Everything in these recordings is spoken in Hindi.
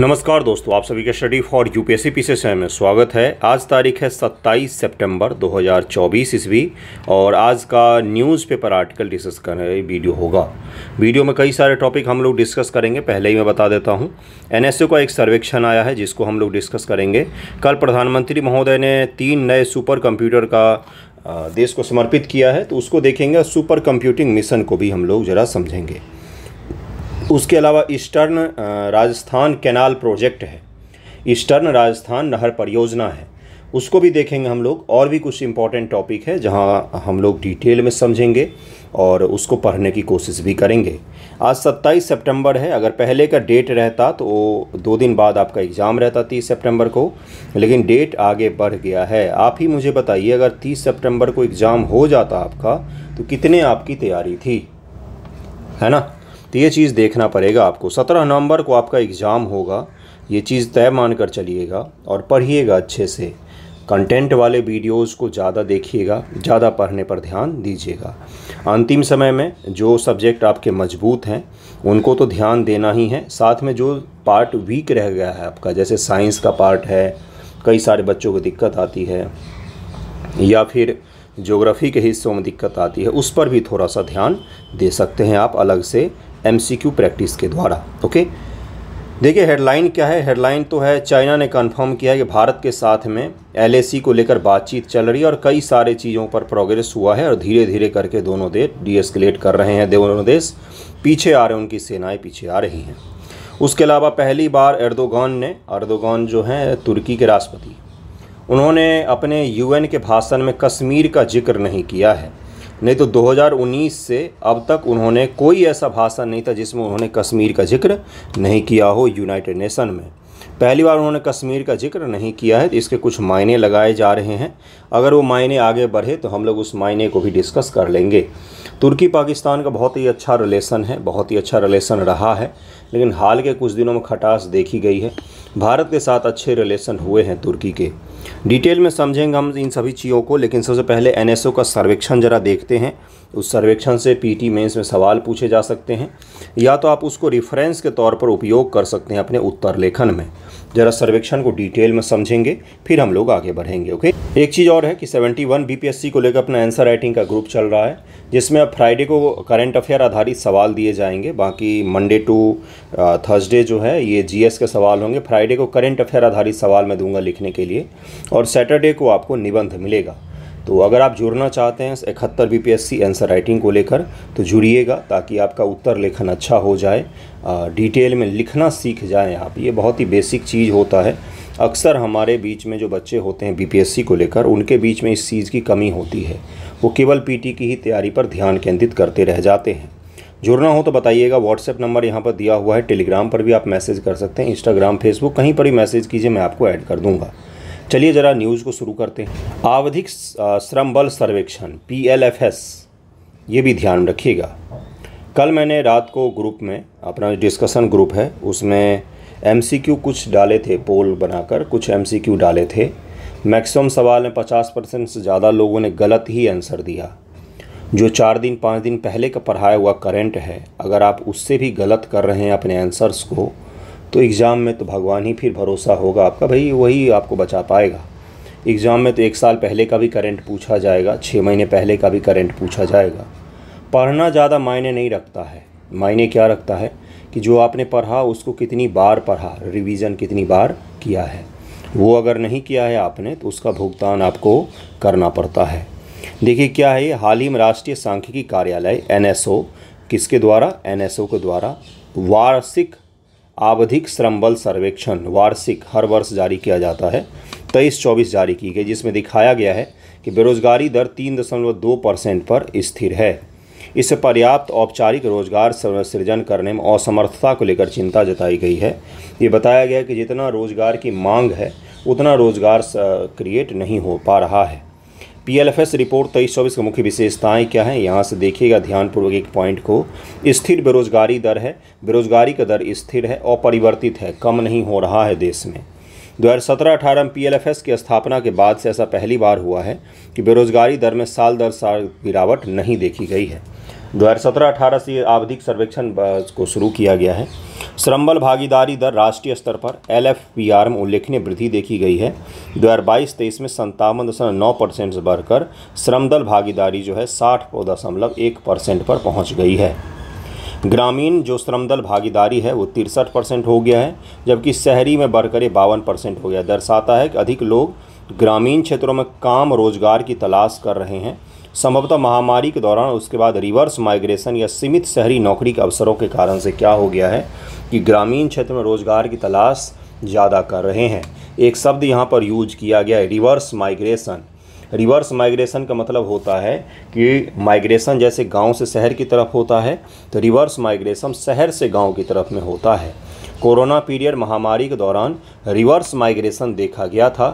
नमस्कार दोस्तों आप सभी के स्टडी फॉर यूपीएससी सी में स्वागत है आज तारीख है 27 सितंबर 2024 ईस्वी और आज का न्यूज़पेपर आर्टिकल डिस्कस कर वीडियो होगा वीडियो में कई सारे टॉपिक हम लोग डिस्कस करेंगे पहले ही मैं बता देता हूं एनएसए का एक सर्वेक्षण आया है जिसको हम लोग डिस्कस करेंगे कल प्रधानमंत्री महोदय ने तीन नए सुपर कंप्यूटर का देश को समर्पित किया है तो उसको देखेंगे सुपर कंप्यूटिंग मिशन को भी हम लोग ज़रा समझेंगे उसके अलावा ईस्टर्न राजस्थान कैनाल प्रोजेक्ट है ईस्टर्न राजस्थान नहर परियोजना है उसको भी देखेंगे हम लोग और भी कुछ इम्पॉर्टेंट टॉपिक है जहां हम लोग डिटेल में समझेंगे और उसको पढ़ने की कोशिश भी करेंगे आज 27 सितंबर है अगर पहले का डेट रहता तो वो दो दिन बाद आपका एग्ज़ाम रहता 30 सितंबर को लेकिन डेट आगे बढ़ गया है आप ही मुझे बताइए अगर 30 सितंबर को एग्ज़ाम हो जाता आपका तो कितने आपकी तैयारी थी है ना तो ये चीज़ देखना पड़ेगा आपको सत्रह नवंबर को आपका एग्ज़ाम होगा ये चीज़ तय मान कर चलिएगा और पढ़िएगा अच्छे से कंटेंट वाले वीडियोस को ज़्यादा देखिएगा ज़्यादा पढ़ने पर ध्यान दीजिएगा अंतिम समय में जो सब्जेक्ट आपके मजबूत हैं उनको तो ध्यान देना ही है साथ में जो पार्ट वीक रह गया है आपका जैसे साइंस का पार्ट है कई सारे बच्चों को दिक्कत आती है या फिर ज्योग्राफी के हिस्सों में दिक्कत आती है उस पर भी थोड़ा सा ध्यान दे सकते हैं आप अलग से एमसीक्यू प्रैक्टिस के द्वारा ओके देखिए हेडलाइन क्या है हेडलाइन तो है चाइना ने कन्फर्म किया है कि भारत के साथ में एल को लेकर बातचीत चल रही है और कई सारे चीज़ों पर प्रोग्रेस हुआ है और धीरे धीरे करके दोनों देश डीएसकलेट कर रहे हैं दोनों देश पीछे आ रहे हैं उनकी सेनाएं पीछे आ रही हैं उसके अलावा पहली बार एर्दोगान ने अर्दोगान जो हैं तुर्की के राष्ट्रपति उन्होंने अपने यू के भाषण में कश्मीर का जिक्र नहीं किया है नहीं तो 2019 से अब तक उन्होंने कोई ऐसा भाषण नहीं था जिसमें उन्होंने कश्मीर का जिक्र नहीं किया हो यूनाइटेड नेशन में पहली बार उन्होंने कश्मीर का जिक्र नहीं किया है इसके कुछ मायने लगाए जा रहे हैं अगर वो मायने आगे बढ़े तो हम लोग उस मायने को भी डिस्कस कर लेंगे तुर्की पाकिस्तान का बहुत ही अच्छा रिलेशन है बहुत ही अच्छा रिलेशन रहा है लेकिन हाल के कुछ दिनों में खटास देखी गई है भारत के साथ अच्छे रिलेशन हुए हैं तुर्की के डिटेल में समझेंगे हम इन सभी चीज़ों को लेकिन सबसे पहले एन का सर्वेक्षण ज़रा देखते हैं उस सर्वेक्षण से पीटी मेंस में सवाल पूछे जा सकते हैं या तो आप उसको रिफरेंस के तौर पर उपयोग कर सकते हैं अपने उत्तर लेखन में ज़रा सर्वेक्षण को डिटेल में समझेंगे फिर हम लोग आगे बढ़ेंगे ओके एक चीज़ और है कि 71 वन को लेकर अपना आंसर राइटिंग का ग्रुप चल रहा है जिसमें अब फ्राइडे को करंट अफेयर आधारित सवाल दिए जाएंगे बाकी मंडे टू थर्सडे जो है ये जीएस के सवाल होंगे फ्राइडे को करंट अफेयर आधारित सवाल मैं दूंगा लिखने के लिए और सैटरडे को आपको निबंध मिलेगा तो अगर आप जुड़ना चाहते हैं इकहत्तर बी आंसर राइटिंग को लेकर तो जुड़िएगा ताकि आपका उत्तर लेखन अच्छा हो जाए डिटेल में लिखना सीख जाएं आप ये बहुत ही बेसिक चीज़ होता है अक्सर हमारे बीच में जो बच्चे होते हैं बीपीएससी को लेकर उनके बीच में इस चीज़ की कमी होती है वो केवल पी की ही तैयारी पर ध्यान केंद्रित करते रह जाते हैं जुड़ना हो तो बताइएगा व्हाट्सएप नंबर यहाँ पर दिया हुआ है टेलीग्राम पर भी आप मैसेज कर सकते हैं इंस्टाग्राम फेसबुक कहीं पर भी मैसेज कीजिए मैं आपको ऐड कर दूँगा चलिए ज़रा न्यूज़ को शुरू करते हैं आवधिक श्रम बल सर्वेक्षण पी एल एफ एस ये भी ध्यान रखिएगा कल मैंने रात को ग्रुप में अपना डिस्कशन ग्रुप है उसमें एम सी क्यू कुछ डाले थे पोल बनाकर कुछ एम सी क्यू डाले थे मैक्सिमम सवाल में पचास परसेंट से ज़्यादा लोगों ने गलत ही आंसर दिया जो चार दिन पाँच दिन पहले का पढ़ाया हुआ करंट है अगर आप उससे भी गलत कर रहे हैं अपने आंसर्स को तो एग्ज़ाम में तो भगवान ही फिर भरोसा होगा आपका भाई वही आपको बचा पाएगा एग्ज़ाम में तो एक साल पहले का भी करंट पूछा जाएगा छः महीने पहले का भी करंट पूछा जाएगा पढ़ना ज़्यादा मायने नहीं रखता है मायने क्या रखता है कि जो आपने पढ़ा उसको कितनी बार पढ़ा रिवीजन कितनी बार किया है वो अगर नहीं किया है आपने तो उसका भुगतान आपको करना पड़ता है देखिए क्या है हाल ही में राष्ट्रीय सांख्यिकी कार्यालय एनएसओ किसके द्वारा एनएसओ के द्वारा वार्षिक आवधिक श्रम बल सर्वेक्षण वार्षिक हर वर्ष जारी किया जाता है तेईस चौबीस जारी की गई जिसमें दिखाया गया है कि बेरोजगारी दर तीन दशमलव दो परसेंट पर स्थिर है इससे पर्याप्त औपचारिक रोजगार सृजन करने में असमर्थता को लेकर चिंता जताई गई है ये बताया गया कि जितना रोजगार की मांग है उतना रोजगार क्रिएट नहीं हो पा रहा है पीएलएफएस रिपोर्ट तेईस चौबीस की मुख्य विशेषताएं क्या हैं यहाँ से देखिएगा ध्यानपूर्वक एक पॉइंट को स्थिर बेरोजगारी दर है बेरोजगारी का दर स्थिर है अपरिवर्तित है कम नहीं हो रहा है देश में दो हज़ार सत्रह अठारह में पी की स्थापना के बाद से ऐसा पहली बार हुआ है कि बेरोजगारी दर में साल दर साल गिरावट नहीं देखी गई है 2017-18 से आवधिक सर्वेक्षण को शुरू किया गया है श्रमबल भागीदारी दर राष्ट्रीय स्तर पर एल एफ पी आर में उल्लेखनीय वृद्धि देखी गई है 2022-23 में संतावन दशमलव नौ परसेंट से बढ़कर श्रमदल भागीदारी जो है साठ दशमलव एक परसेंट पर पहुंच गई है ग्रामीण जो श्रमदल भागीदारी है वो तिरसठ परसेंट हो गया है जबकि शहरी में बढ़कर ये बावन परसेंट हो गया दर्शाता है कि अधिक लोग ग्रामीण क्षेत्रों में काम रोजगार की तलाश कर रहे हैं संभवतः महामारी के दौरान उसके बाद रिवर्स माइग्रेशन या सीमित शहरी नौकरी के अवसरों के कारण से क्या हो गया है कि ग्रामीण क्षेत्र में रोजगार की तलाश ज़्यादा कर रहे हैं एक शब्द यहाँ पर यूज किया गया है रिवर्स माइग्रेशन रिवर्स माइग्रेशन का मतलब होता है कि माइग्रेशन जैसे गांव से शहर की तरफ होता है तो रिवर्स माइग्रेशन शहर से गांव की तरफ में होता है कोरोना पीरियड महामारी के दौरान रिवर्स माइग्रेशन देखा गया था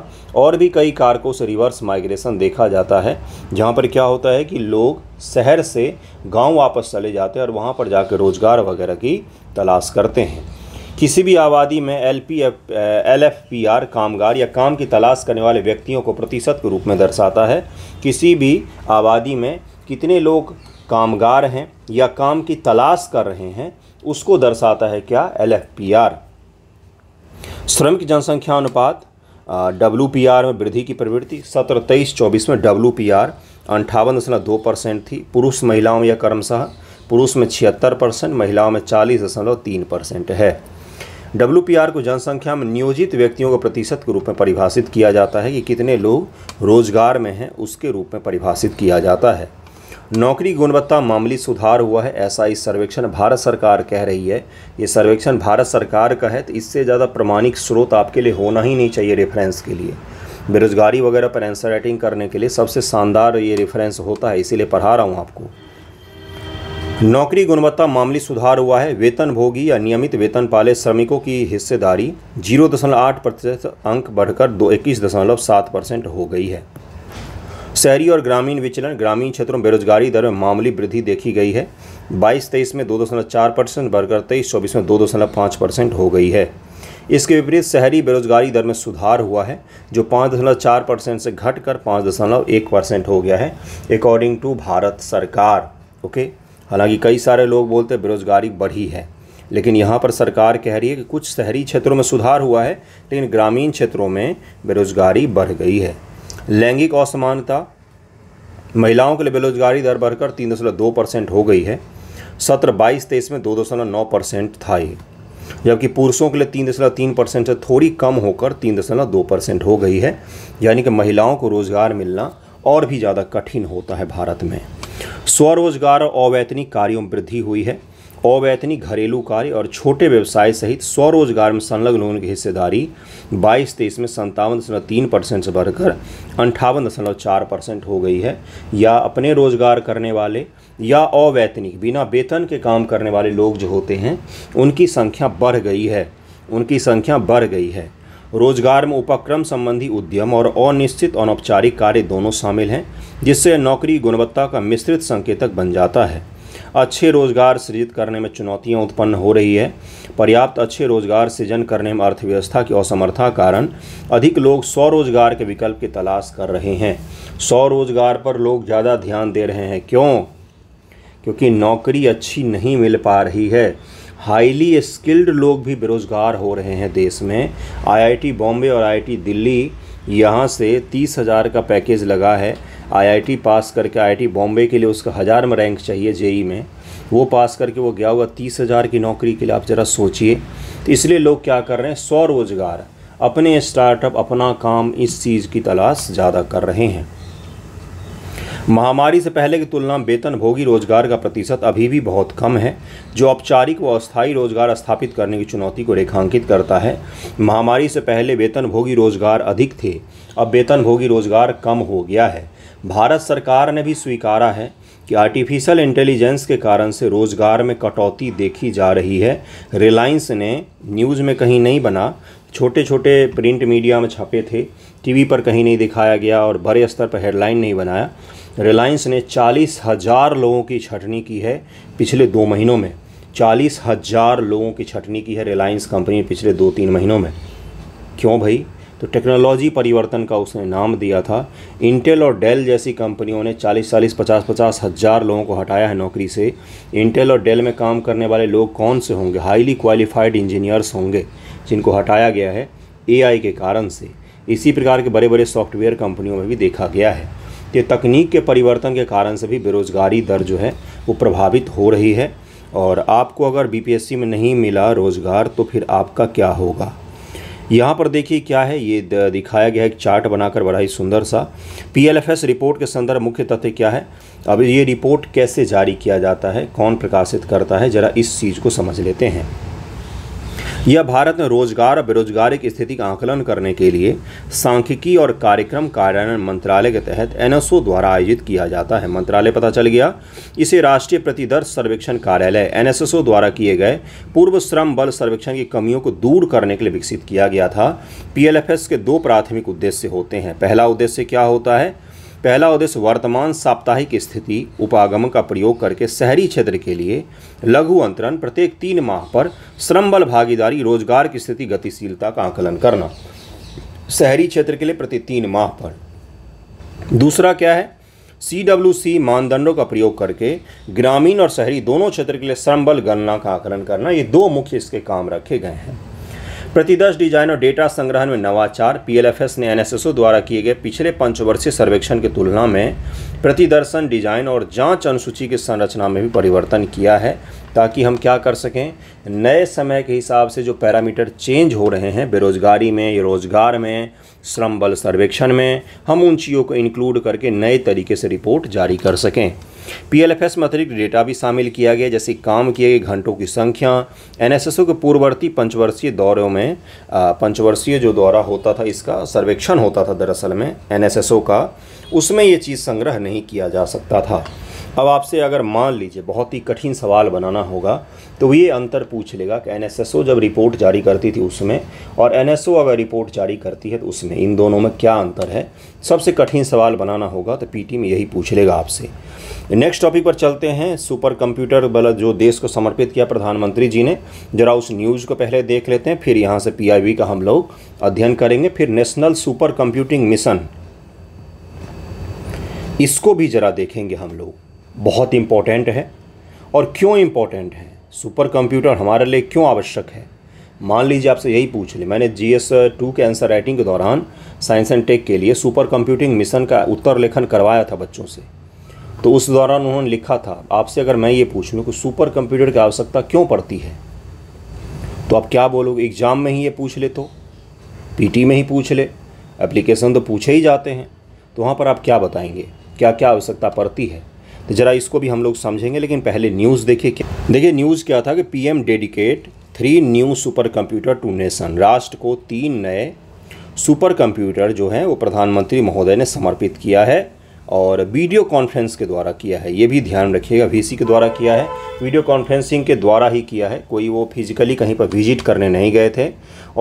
और भी कई कारकों से रिवर्स माइग्रेशन देखा जाता है जहाँ पर क्या होता है कि लोग शहर से गांव वापस चले जाते हैं और वहाँ पर जाकर रोज़गार वगैरह की तलाश करते हैं किसी भी आबादी में L P F L F P R कामगार या काम की तलाश करने वाले व्यक्तियों को प्रतिशत के रूप में दर्शाता है किसी भी आबादी में कितने लोग कामगार हैं या काम की तलाश कर रहे हैं उसको दर्शाता है क्या एल एफ पी आर श्रमिक जनसंख्या अनुपात डब्ल्यू पी आर में वृद्धि की प्रवृत्ति सत्रह तेईस चौबीस में डब्ल्यू पी आर अंठावन दशमलव दो परसेंट थी पुरुष महिलाओं या कर्मशाह पुरुष में छिहत्तर परसेंट महिलाओं में चालीस दशमलव तीन परसेंट है डब्ल्यू पी आर को जनसंख्या में नियोजित व्यक्तियों के प्रतिशत के रूप में परिभाषित किया जाता है कि कितने लोग रोजगार में हैं उसके रूप में परिभाषित किया जाता है नौकरी गुणवत्ता मामली सुधार हुआ है ऐसा इस सर्वेक्षण भारत सरकार कह रही है ये सर्वेक्षण भारत सरकार का है तो इससे ज़्यादा प्रमाणिक स्रोत आपके लिए होना ही नहीं चाहिए रेफरेंस के लिए बेरोजगारी वगैरह पर आंसर राइटिंग करने के लिए सबसे शानदार ये रेफरेंस होता है इसीलिए पढ़ा रहा हूँ आपको नौकरी गुणवत्ता मामली सुधार हुआ है वेतन भोगी या नियमित वेतन पाले श्रमिकों की हिस्सेदारी जीरो दशमलव आठ प्रतिशत अंक बढ़कर दो इक्कीस दशमलव सात परसेंट हो गई है शहरी और ग्रामीण विचलन ग्रामीण क्षेत्रों में बेरोजगारी दर में मामूली वृद्धि देखी गई है बाईस तेईस में दो दशमलव चार परसेंट बढ़कर तेईस चौबीस में दो दशमलव पाँच परसेंट हो गई है इसके विपरीत शहरी बेरोजगारी दर में सुधार हुआ है जो पाँच दशमलव चार परसेंट से घट कर पाँच दशमलव एक परसेंट हो गया है अकॉर्डिंग टू भारत सरकार ओके हालांकि कई सारे लोग बोलते हैं बेरोजगारी बढ़ी है लेकिन यहाँ पर सरकार कह रही है कि कुछ शहरी क्षेत्रों में सुधार हुआ है लेकिन ग्रामीण क्षेत्रों में बेरोजगारी बढ़ गई है लैंगिक असमानता महिलाओं के लिए बेरोजगारी दर बढ़कर तीन दशमलव दो परसेंट हो गई है सत्र बाईस तेईस में दो दशमलव नौ परसेंट था ये जबकि पुरुषों के लिए तीन दशमलव तीन परसेंट से थोड़ी कम होकर तीन दशमलव दो परसेंट हो गई है यानी कि महिलाओं को रोजगार मिलना और भी ज़्यादा कठिन होता है भारत में स्वरोजगार और अवैतनिक कार्यों में वृद्धि हुई है अवैतनिक घरेलू कार्य और छोटे व्यवसाय सहित स्वरोजगार में संलग्न लोगों की हिस्सेदारी बाईस तेईस में संतावन दशमलव तीन परसेंट से बढ़कर अंठावन दशमलव चार परसेंट हो गई है या अपने रोजगार करने वाले या अवैतनिक बिना वेतन के काम करने वाले लोग जो होते हैं उनकी संख्या बढ़ गई है उनकी संख्या बढ़ गई है रोजगार में उपक्रम संबंधी उद्यम और अनिश्चित अनौपचारिक कार्य दोनों शामिल हैं जिससे नौकरी गुणवत्ता का मिश्रित संकेतक बन जाता है अच्छे रोजगार सृजित करने में चुनौतियां उत्पन्न हो रही है पर्याप्त अच्छे रोजगार सृजन करने में अर्थव्यवस्था की असमर्था कारण अधिक लोग स्वरोजगार के विकल्प की तलाश कर रहे हैं स्वरोजगार पर लोग ज़्यादा ध्यान दे रहे हैं क्यों क्योंकि नौकरी अच्छी नहीं मिल पा रही है हाईली स्किल्ड लोग भी बेरोज़गार हो रहे हैं देश में आईआईटी बॉम्बे और आईआईटी दिल्ली यहाँ से तीस हज़ार का पैकेज लगा है आईआईटी पास करके आईआईटी बॉम्बे के लिए उसका हज़ार में रैंक चाहिए जेई में वो पास करके वो गया हुआ तीस हज़ार की नौकरी के लिए आप ज़रा सोचिए तो इसलिए लोग क्या कर रहे हैं स्वरोज़गार अपने स्टार्टअप अपना काम इस चीज़ की तलाश ज़्यादा कर रहे हैं महामारी से पहले की तुलना में वेतन भोगी रोजगार का प्रतिशत अभी भी बहुत कम है जो औपचारिक व अस्थायी रोजगार स्थापित करने की चुनौती को रेखांकित करता है महामारी से पहले वेतन भोगी रोजगार अधिक थे अब वेतन भोगी रोजगार कम हो गया है भारत सरकार ने भी स्वीकारा है कि आर्टिफिशियल इंटेलिजेंस के कारण से रोजगार में कटौती देखी जा रही है रिलायंस ने न्यूज़ में कहीं नहीं बना छोटे छोटे प्रिंट मीडिया में छपे थे टीवी पर कहीं नहीं दिखाया गया और बड़े स्तर पर हेडलाइन नहीं बनाया रिलायंस ने चालीस हज़ार लोगों की छटनी की है पिछले दो महीनों में चालीस हज़ार लोगों की छटनी की है रिलायंस कंपनी पिछले दो तीन महीनों में क्यों भाई तो टेक्नोलॉजी परिवर्तन का उसने नाम दिया था इंटेल और डेल जैसी कंपनियों ने 40 40 पचास पचास हज़ार लोगों को हटाया है नौकरी से इंटेल और डेल में काम करने वाले लोग कौन से होंगे हाईली क्वालिफाइड इंजीनियर्स होंगे जिनको हटाया गया है एआई के कारण से इसी प्रकार के बड़े बड़े सॉफ्टवेयर कंपनियों में भी देखा गया है कि तकनीक के परिवर्तन के कारण से भी बेरोज़गारी दर जो है वो प्रभावित हो रही है और आपको अगर बीपीएससी में नहीं मिला रोज़गार तो फिर आपका क्या होगा यहाँ पर देखिए क्या है ये दिखाया गया एक चार्ट बनाकर बड़ा ही सुंदर सा पीएलएफएस रिपोर्ट के संदर्भ मुख्य तथ्य क्या है अब ये रिपोर्ट कैसे जारी किया जाता है कौन प्रकाशित करता है ज़रा इस चीज़ को समझ लेते हैं यह भारत में रोजगार और बेरोजगारी की स्थिति का आकलन करने के लिए सांख्यिकी और कार्यक्रम कार्यान्वयन मंत्रालय के तहत एनएसओ द्वारा आयोजित किया जाता है मंत्रालय पता चल गया इसे राष्ट्रीय प्रतिदर्श सर्वेक्षण कार्यालय एनएसएसओ द्वारा किए गए पूर्व श्रम बल सर्वेक्षण की कमियों को दूर करने के लिए विकसित किया गया था पीएलएफएस के दो प्राथमिक उद्देश्य होते हैं पहला उद्देश्य क्या होता है पहला उद्देश्य वर्तमान साप्ताहिक स्थिति उपागम का प्रयोग करके शहरी क्षेत्र के लिए लघु अंतरण प्रत्येक तीन माह पर श्रम बल भागीदारी रोजगार की स्थिति गतिशीलता का आकलन करना शहरी क्षेत्र के लिए प्रति तीन माह पर दूसरा क्या है सी डब्ल्यू सी मानदंडों का प्रयोग करके ग्रामीण और शहरी दोनों क्षेत्र के लिए श्रम बल गणना का आकलन करना ये दो मुख्य इसके काम रखे गए हैं प्रतिदर्श डिजाइन और डेटा संग्रहण में नवाचार पीएलएफएस ने एनएसएसओ द्वारा किए गए पिछले पंचवर्षीय सर्वेक्षण की तुलना में प्रतिदर्शन डिजाइन और जांच अनुसूची की संरचना में भी परिवर्तन किया है ताकि हम क्या कर सकें नए समय के हिसाब से जो पैरामीटर चेंज हो रहे हैं बेरोजगारी में रोजगार में श्रम बल सर्वेक्षण में हम उन चीज़ों को इंक्लूड करके नए तरीके से रिपोर्ट जारी कर सकें पीएलएफएस में अतिरिक्त डेटा भी शामिल किया गया जैसे काम किए गए घंटों की संख्या एनएसएसओ के पूर्ववर्ती पंचवर्षीय दौरों में पंचवर्षीय जो दौरा होता था इसका सर्वेक्षण होता था दरअसल में एनएसएसओ का उसमें ये चीज़ संग्रह नहीं किया जा सकता था अब आपसे अगर मान लीजिए बहुत ही कठिन सवाल बनाना होगा तो ये अंतर पूछ लेगा कि एनएसएसओ जब रिपोर्ट जारी करती थी उसमें और एनएसओ अगर रिपोर्ट जारी करती है तो उसमें इन दोनों में क्या अंतर है सबसे कठिन सवाल बनाना होगा तो पीटी में यही पूछ लेगा आपसे नेक्स्ट टॉपिक पर चलते हैं सुपर कंप्यूटर बल जो देश को समर्पित किया प्रधानमंत्री जी ने जरा उस न्यूज़ को पहले देख लेते हैं फिर यहाँ से पीआईबी का हम लोग अध्ययन करेंगे फिर नेशनल सुपर कंप्यूटिंग मिशन इसको भी ज़रा देखेंगे हम लोग बहुत इम्पोर्टेंट है और क्यों इम्पोर्टेंट है सुपर कंप्यूटर हमारे लिए क्यों आवश्यक है मान लीजिए आपसे यही पूछ ली मैंने जी एस टू के आंसर राइटिंग के दौरान साइंस एंड टेक के लिए सुपर कंप्यूटिंग मिशन का उत्तर लेखन करवाया था बच्चों से तो उस दौरान उन्होंने लिखा था आपसे अगर मैं ये पूछ लूँ कि सुपर कंप्यूटर की आवश्यकता क्यों पड़ती है तो आप क्या बोलोगे एग्ज़ाम में ही ये पूछ ले तो पीटी में ही पूछ ले एप्लीकेशन तो पूछे ही जाते हैं तो वहाँ पर आप क्या बताएंगे क्या क्या आवश्यकता पड़ती है तो ज़रा इसको भी हम लोग समझेंगे लेकिन पहले न्यूज़ देखिए क्या देखिए न्यूज़ क्या था कि P dedicate three new super computer to nation राष्ट्र को तीन नए सुपर कंप्यूटर जो हैं वो प्रधानमंत्री महोदय ने समर्पित किया है और वीडियो कॉन्फ्रेंस के द्वारा किया है ये भी ध्यान रखिएगा वीसी के द्वारा किया है वीडियो कॉन्फ्रेंसिंग के द्वारा ही किया है कोई वो फिजिकली कहीं पर विजिट करने नहीं गए थे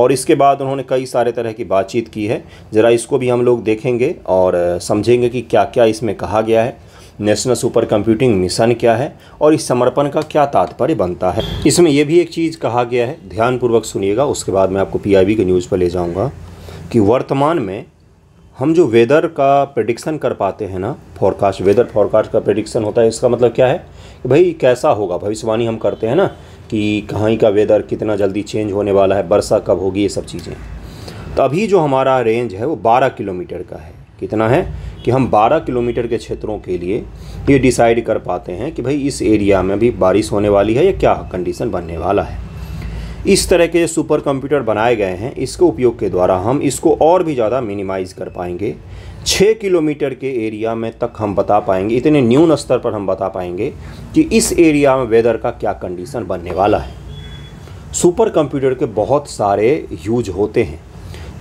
और इसके बाद उन्होंने कई सारे तरह की बातचीत की है ज़रा इसको भी हम लोग देखेंगे और समझेंगे कि क्या क्या इसमें कहा गया है नेशनल सुपर कंप्यूटिंग मिशन क्या है और इस समर्पण का क्या तात्पर्य बनता है इसमें यह भी एक चीज़ कहा गया है ध्यानपूर्वक सुनिएगा उसके बाद मैं आपको पी के न्यूज़ पर ले जाऊँगा कि वर्तमान में हम जो वेदर का प्रडिक्शन कर पाते हैं ना फॉरकास्ट वेदर फॉरकास्ट का प्रडिक्शन होता है इसका मतलब क्या है कि भाई कैसा होगा भविष्यवाणी हम करते हैं ना कि कहाँ का वेदर कितना जल्दी चेंज होने वाला है वर्षा कब होगी ये सब चीज़ें तो अभी जो हमारा रेंज है वो 12 किलोमीटर का है कितना है कि हम 12 किलोमीटर के क्षेत्रों के लिए ये डिसाइड कर पाते हैं कि भाई इस एरिया में भी बारिश होने वाली है या क्या कंडीशन बनने वाला है इस तरह के सुपर कंप्यूटर बनाए गए हैं इसके उपयोग के द्वारा हम इसको और भी ज़्यादा मिनिमाइज़ कर पाएंगे छः किलोमीटर के एरिया में तक हम बता पाएंगे इतने न्यून स्तर पर हम बता पाएंगे कि इस एरिया में वेदर का क्या कंडीशन बनने वाला है सुपर कंप्यूटर के बहुत सारे यूज होते हैं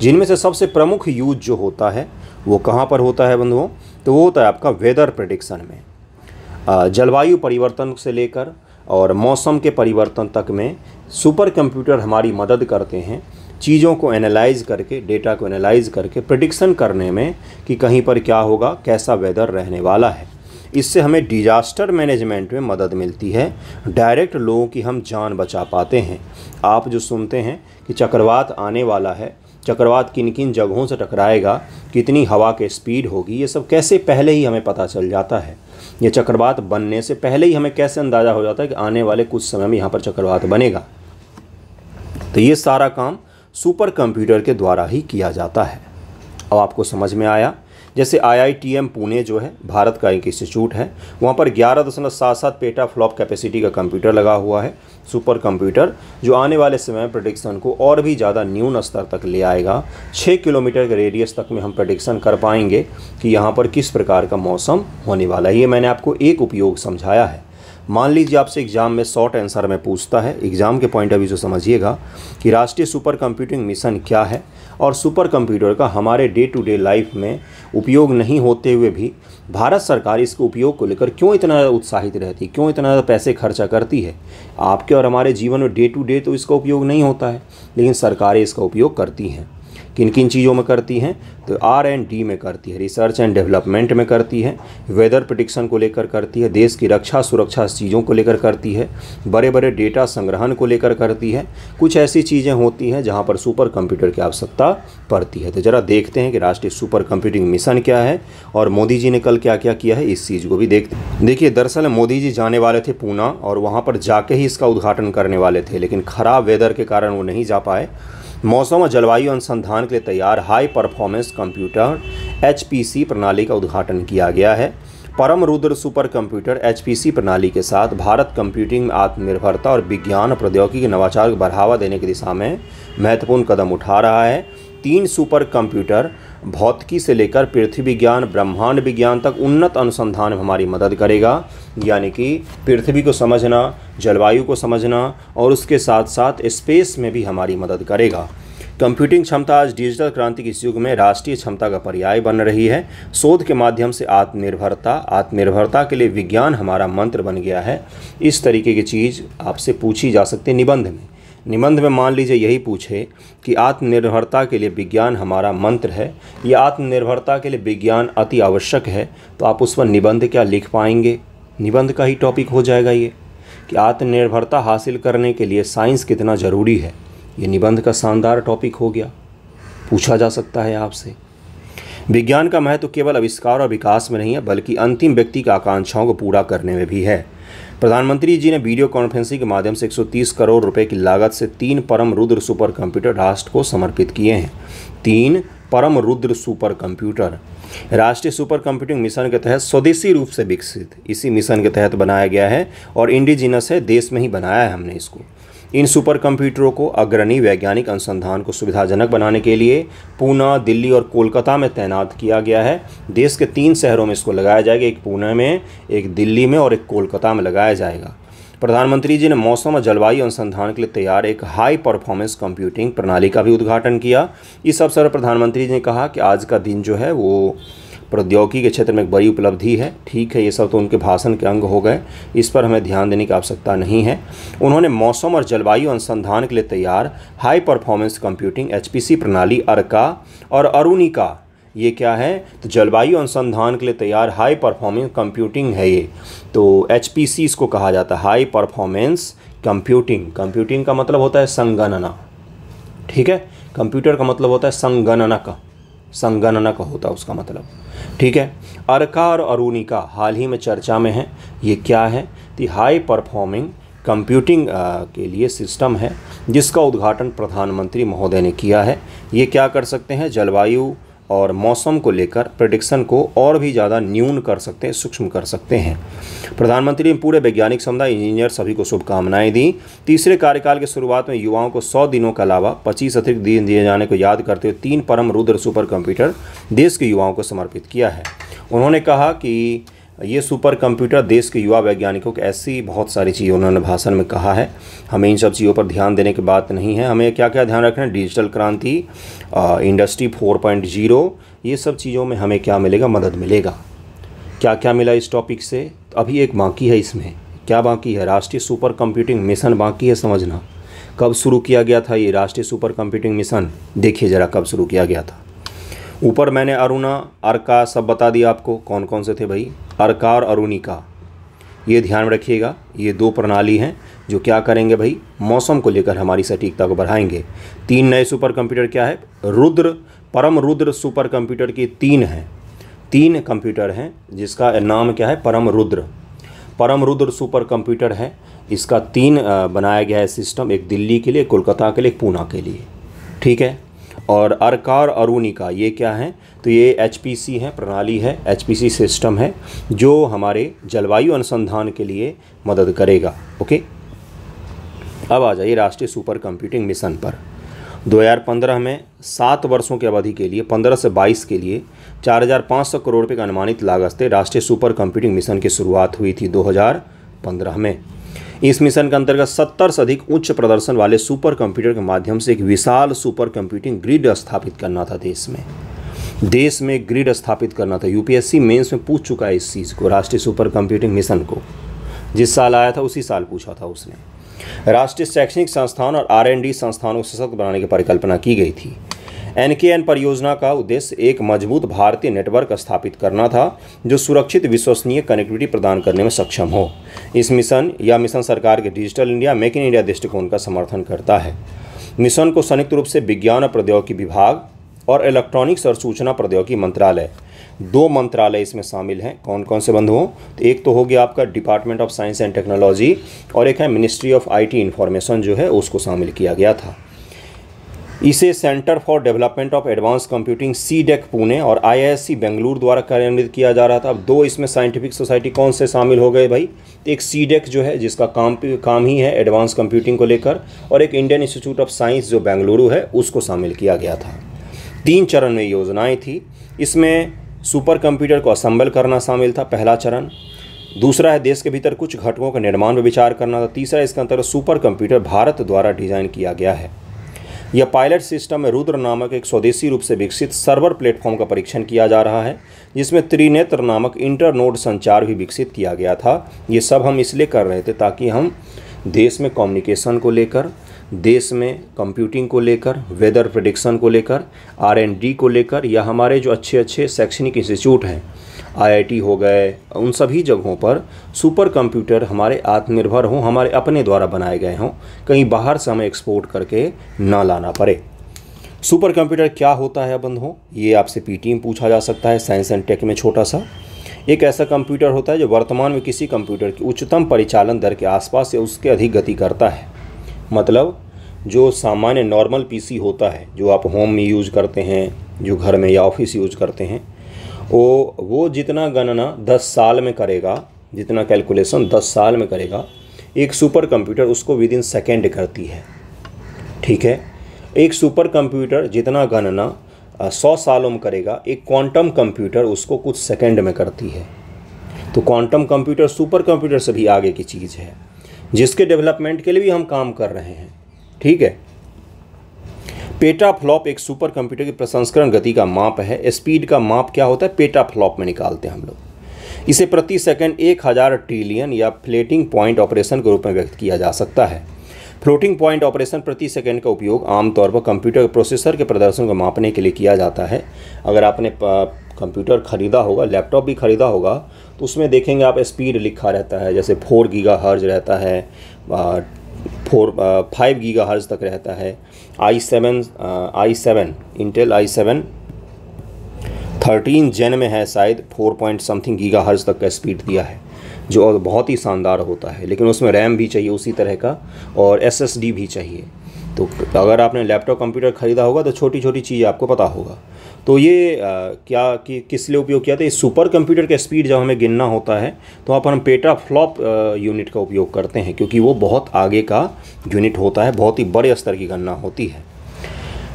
जिनमें से सबसे प्रमुख यूज जो होता है वो कहाँ पर होता है बंधुओं तो वो होता है आपका वेदर प्रडिक्शन में जलवायु परिवर्तन से लेकर और मौसम के परिवर्तन तक में सुपर कंप्यूटर हमारी मदद करते हैं चीज़ों को एनालाइज करके डेटा को एनालाइज करके प्रडिक्शन करने में कि कहीं पर क्या होगा कैसा वेदर रहने वाला है इससे हमें डिजास्टर मैनेजमेंट में मदद मिलती है डायरेक्ट लोगों की हम जान बचा पाते हैं आप जो सुनते हैं कि चक्रवात आने वाला है चक्रवात किन किन जगहों से टकराएगा कितनी हवा के स्पीड होगी ये सब कैसे पहले ही हमें पता चल जाता है ये चक्रवात बनने से पहले ही हमें कैसे अंदाज़ा हो जाता है कि आने वाले कुछ समय में यहाँ पर चक्रवात बनेगा तो ये सारा काम सुपर कंप्यूटर के द्वारा ही किया जाता है अब आपको समझ में आया जैसे आईआईटीएम पुणे जो है भारत का एक इंस्टीट्यूट है वहाँ पर ग्यारह दशमलव सात सात पेटा फ्लॉप कैपेसिटी का कंप्यूटर लगा हुआ है सुपर कंप्यूटर जो आने वाले समय में प्रडिक्शन को और भी ज़्यादा न्यून स्तर तक ले आएगा छः किलोमीटर के रेडियस तक में हम प्रडिक्शन कर पाएंगे कि यहाँ पर किस प्रकार का मौसम होने वाला है ये मैंने आपको एक उपयोग समझाया है मान लीजिए आपसे एग्ज़ाम में शॉर्ट आंसर में पूछता है एग्ज़ाम के पॉइंट ऑफ व्यू से समझिएगा कि राष्ट्रीय सुपर कंप्यूटिंग मिशन क्या है और सुपर कंप्यूटर का हमारे डे टू डे लाइफ में उपयोग नहीं होते हुए भी भारत सरकार इसके उपयोग को लेकर क्यों इतना उत्साहित रहती है क्यों इतना पैसे खर्चा करती है आपके और हमारे जीवन में डे टू डे तो इसका उपयोग नहीं होता है लेकिन सरकारें इसका उपयोग करती हैं किन किन चीज़ों में करती हैं तो आर एंड डी में करती है रिसर्च एंड डेवलपमेंट में करती है वेदर प्रडिक्शन को लेकर करती है देश की रक्षा सुरक्षा चीज़ों को लेकर करती है बड़े बड़े डेटा संग्रहण को लेकर करती है कुछ ऐसी चीज़ें होती हैं जहाँ पर सुपर कंप्यूटर की आवश्यकता पड़ती है तो ज़रा देखते हैं कि राष्ट्रीय सुपर कंप्यूटिंग मिशन क्या है और मोदी जी ने कल क्या क्या किया है इस चीज़ को भी देखते देखिए दरअसल मोदी जी जाने वाले थे पूना और वहाँ पर जाके ही इसका उद्घाटन करने वाले थे लेकिन ख़राब वेदर के कारण वो नहीं जा पाए मौसम और जलवायु अनुसंधान के लिए तैयार हाई परफॉर्मेंस कंप्यूटर एच प्रणाली का उद्घाटन किया गया है परम रुद्र सुपर कंप्यूटर एच प्रणाली के साथ भारत कंप्यूटिंग में आत्मनिर्भरता और विज्ञान और प्रौद्योगिकी के नवाचार को बढ़ावा देने की दिशा में महत्वपूर्ण कदम उठा रहा है तीन सुपर कंप्यूटर भौतिकी से लेकर पृथ्वी विज्ञान ब्रह्मांड विज्ञान तक उन्नत अनुसंधान में हमारी मदद करेगा यानी कि पृथ्वी को समझना जलवायु को समझना और उसके साथ साथ स्पेस में भी हमारी मदद करेगा कंप्यूटिंग क्षमता आज डिजिटल क्रांति के इस युग में राष्ट्रीय क्षमता का पर्याय बन रही है शोध के माध्यम से आत्मनिर्भरता आत्मनिर्भरता के लिए विज्ञान हमारा मंत्र बन गया है इस तरीके की चीज़ आपसे पूछी जा सकती है निबंध में निबंध में मान लीजिए यही पूछे कि आत्मनिर्भरता के लिए विज्ञान हमारा मंत्र है या आत्मनिर्भरता के लिए विज्ञान अति आवश्यक है तो आप उस पर निबंध क्या लिख पाएंगे निबंध का ही टॉपिक हो जाएगा ये कि आत्मनिर्भरता हासिल करने के लिए साइंस कितना ज़रूरी है ये निबंध का शानदार टॉपिक हो गया पूछा जा सकता है आपसे विज्ञान का महत्व तो केवल आविष्कार और विकास में नहीं है बल्कि अंतिम व्यक्ति की आकांक्षाओं को पूरा करने में भी है प्रधानमंत्री जी ने वीडियो कॉन्फ्रेंसिंग के माध्यम से 130 करोड़ रुपए की लागत से तीन परम रुद्र सुपर कंप्यूटर राष्ट्र को समर्पित किए हैं तीन परम रुद्र सुपर कंप्यूटर राष्ट्रीय सुपर कंप्यूटिंग मिशन के तहत स्वदेशी रूप से विकसित इसी मिशन के तहत बनाया गया है और इंडिजिनस है देश में ही बनाया है हमने इसको इन सुपर कंप्यूटरों को अग्रणी वैज्ञानिक अनुसंधान को सुविधाजनक बनाने के लिए पूना दिल्ली और कोलकाता में तैनात किया गया है देश के तीन शहरों में इसको लगाया जाएगा एक पुणे में एक दिल्ली में और एक कोलकाता में लगाया जाएगा प्रधानमंत्री जी ने मौसम और जलवायु अनुसंधान के लिए तैयार एक हाई परफॉर्मेंस कंप्यूटिंग प्रणाली का भी उद्घाटन किया इस अवसर पर प्रधानमंत्री जी ने कहा कि आज का दिन जो है वो प्रौद्योगिकी के क्षेत्र में एक बड़ी उपलब्धि है ठीक है ये सब तो उनके भाषण के अंग हो गए इस पर हमें ध्यान देने की आवश्यकता नहीं है उन्होंने मौसम और जलवायु अनुसंधान के लिए तैयार हाई परफॉर्मेंस कंप्यूटिंग एच प्रणाली अरका और अरुणिका ये क्या है तो जलवायु अनुसंधान के लिए तैयार हाई परफॉर्मेंस कंप्यूटिंग है ये तो एच इसको कहा जाता है हाई परफॉर्मेंस कंप्यूटिंग कंप्यूटिंग का मतलब होता है संगणना ठीक है कंप्यूटर का मतलब होता है संगणना का संगणना का होता है उसका मतलब ठीक है अर्का और अरुणिका हाल ही में चर्चा में है ये क्या है दी हाई परफॉर्मिंग कंप्यूटिंग के लिए सिस्टम है जिसका उद्घाटन प्रधानमंत्री महोदय ने किया है ये क्या कर सकते हैं जलवायु और मौसम को लेकर प्रडिक्शन को और भी ज़्यादा न्यून कर सकते हैं सूक्ष्म कर सकते हैं प्रधानमंत्री ने पूरे वैज्ञानिक समुदाय इंजीनियर सभी को शुभकामनाएं दी तीसरे कार्यकाल के शुरुआत में युवाओं को 100 दिनों के अलावा 25 अतिरिक्त दिन दिए जाने को याद करते हुए तीन परम रुद्र सुपर कंप्यूटर देश के युवाओं को समर्पित किया है उन्होंने कहा कि ये सुपर कंप्यूटर देश के युवा वैज्ञानिकों के ऐसी बहुत सारी चीज़ें उन्होंने भाषण में कहा है हमें इन सब चीज़ों पर ध्यान देने की बात नहीं है हमें क्या क्या ध्यान रखना है डिजिटल क्रांति इंडस्ट्री 4.0 ये सब चीज़ों में हमें क्या मिलेगा मदद मिलेगा क्या क्या मिला इस टॉपिक से अभी एक बाकी है इसमें क्या बाकी है राष्ट्रीय सुपर कंप्यूटिंग मिशन बाकी है समझना कब शुरू किया गया था ये राष्ट्रीय सुपर कंप्यूटिंग मिशन देखिए ज़रा कब शुरू किया गया था ऊपर मैंने अरुणा अर्का सब बता दिया आपको कौन कौन से थे भाई अर्का और अरुणिका ये ध्यान में रखिएगा ये दो प्रणाली हैं जो क्या करेंगे भाई मौसम को लेकर हमारी सटीकता को बढ़ाएंगे तीन नए सुपर कंप्यूटर क्या है रुद्र परम रुद्र सुपर कंप्यूटर की तीन हैं तीन कंप्यूटर हैं जिसका नाम क्या है परम रुद्र परम रुद्र सुपर कंप्यूटर है इसका तीन बनाया गया है सिस्टम एक दिल्ली के लिए कोलकाता के लिए पूना के लिए ठीक है और अरकार अरुणिका ये क्या है तो ये एच है प्रणाली है एच सिस्टम है जो हमारे जलवायु अनुसंधान के लिए मदद करेगा ओके अब आ जाइए राष्ट्रीय सुपर कंप्यूटिंग मिशन पर 2015 में सात वर्षों की अवधि के लिए 15 से 22 के लिए 4,500 करोड़ रुपये का अनुमानित लागत से राष्ट्रीय सुपर कंप्यूटिंग मिशन की शुरुआत हुई थी 2015 में इस मिशन के अंतर्गत सत्तर से अधिक उच्च प्रदर्शन वाले सुपर कंप्यूटर के माध्यम से एक विशाल सुपर कंप्यूटिंग ग्रिड स्थापित करना था देश में देश में ग्रिड स्थापित करना था यूपीएससी मेंस में पूछ चुका है इस चीज़ को राष्ट्रीय सुपर कंप्यूटिंग मिशन को जिस साल आया था उसी साल पूछा था उसने राष्ट्रीय शैक्षणिक संस्थान और आर संस्थानों को सशक्त बनाने की परिकल्पना की गई थी एनकेएन परियोजना का उद्देश्य एक मजबूत भारतीय नेटवर्क स्थापित करना था जो सुरक्षित विश्वसनीय कनेक्टिविटी प्रदान करने में सक्षम हो इस मिशन या मिशन सरकार के digital India make in India दृष्टिकोण का समर्थन करता है मिशन को संयुक्त रूप से विज्ञान और प्रौद्योगिकी विभाग और इलेक्ट्रॉनिक्स और सूचना प्रौद्योगिकी मंत्रालय दो मंत्रालय इसमें शामिल हैं कौन कौन से बंधुओं हों तो एक तो हो गया आपका department of science and technology और एक है मिनिस्ट्री ऑफ आईटी इन्फॉर्मेशन जो है उसको शामिल किया गया था इसे centre for development of advance computing C DAC Pune और आईआईएससी बेंगलुरु द्वारा कार्यान्वित किया जा रहा था अब दो इसमें साइंटिफिक सोसाइटी कौन से शामिल हो गए भाई एक सी डेक e जो है जिसका काम काम ही है एडवांस कंप्यूटिंग को लेकर और एक इंडियन इंस्टीट्यूट ऑफ साइंस जो बेंगलुरु है उसको शामिल किया गया था तीन चरण में योजनाएँ थी इसमें सुपर कंप्यूटर को असम्बल करना शामिल था पहला चरण दूसरा है देश के भीतर कुछ घटकों का निर्माण पर विचार करना था तीसरा इसके अंतर्गत सुपर कंप्यूटर भारत द्वारा डिज़ाइन किया गया है यह पायलट सिस्टम में रुद्र नामक एक स्वदेशी रूप से विकसित सर्वर प्लेटफॉर्म का परीक्षण किया जा रहा है जिसमें त्रिनेत्र नामक इंटर नोड संचार भी विकसित किया गया था ये सब हम इसलिए कर रहे थे ताकि हम देश में कम्युनिकेशन को लेकर देश में कंप्यूटिंग को लेकर वेदर प्रडिक्शन को लेकर आर एंड डी को लेकर या हमारे जो अच्छे अच्छे शैक्षणिक इंस्टीट्यूट हैं आईआईटी हो गए उन सभी जगहों पर सुपर कंप्यूटर हमारे आत्मनिर्भर हों हमारे अपने द्वारा बनाए गए हों कहीं बाहर से हमें एक्सपोर्ट करके ना लाना पड़े सुपर कंप्यूटर क्या होता है बंधुओं ये आपसे पी में पूछा जा सकता है साइंस एंड टेक में छोटा सा एक ऐसा कंप्यूटर होता है जो वर्तमान में किसी कंप्यूटर की उच्चतम परिचालन दर के आसपास या उसके अधिक गति करता है मतलब जो सामान्य नॉर्मल पीसी होता है जो आप होम में यूज करते हैं जो घर में या ऑफिस यूज करते हैं वो वो जितना गणना 10 साल में करेगा जितना कैलकुलेशन 10 साल में करेगा एक सुपर कंप्यूटर उसको विद इन सेकेंड करती है ठीक है एक सुपर कंप्यूटर जितना गणना सौ सालों में करेगा एक क्वांटम कंप्यूटर उसको कुछ सेकेंड में करती है तो क्वांटम कंप्यूटर सुपर कंप्यूटर से भी आगे की चीज़ है जिसके डेवलपमेंट के लिए भी हम काम कर रहे हैं ठीक है पेटा फ्लॉप एक सुपर कंप्यूटर की प्रसंस्करण गति का माप है स्पीड का माप क्या होता है पेटा फ्लॉप में निकालते हैं हम लोग इसे प्रति सेकंड एक हज़ार ट्रिलियन या फ्लेटिंग पॉइंट ऑपरेशन के रूप में व्यक्त किया जा सकता है फ्लोटिंग पॉइंट ऑपरेशन प्रति सेकंड का उपयोग आमतौर पर कंप्यूटर प्रोसेसर के प्रदर्शन को मापने के लिए किया जाता है अगर आपने कंप्यूटर खरीदा होगा लैपटॉप भी खरीदा होगा तो उसमें देखेंगे आप स्पीड लिखा रहता है जैसे फोर गीगा हर्ज रहता है फोर फाइव गीगा हर्ज तक रहता है i seven i seven Intel i seven thirteen gen में है शायद फोर पॉइंट समथिंग गीगा हर्ज तक का स्पीड दिया है जो बहुत ही शानदार होता है लेकिन उसमें रैम भी चाहिए उसी तरह का और एस भी चाहिए तो अगर आपने लैपटॉप कंप्यूटर ख़रीदा होगा तो छोटी छोटी चीज़ आपको पता होगा तो ये आ, क्या कि किस लिए उपयोग किया था इस सुपर कंप्यूटर का स्पीड जब हमें गिनना होता है तो वहाँ पर हम पेटा फ्लॉप यूनिट का उपयोग करते हैं क्योंकि वो बहुत आगे का यूनिट होता है बहुत ही बड़े स्तर की गणना होती है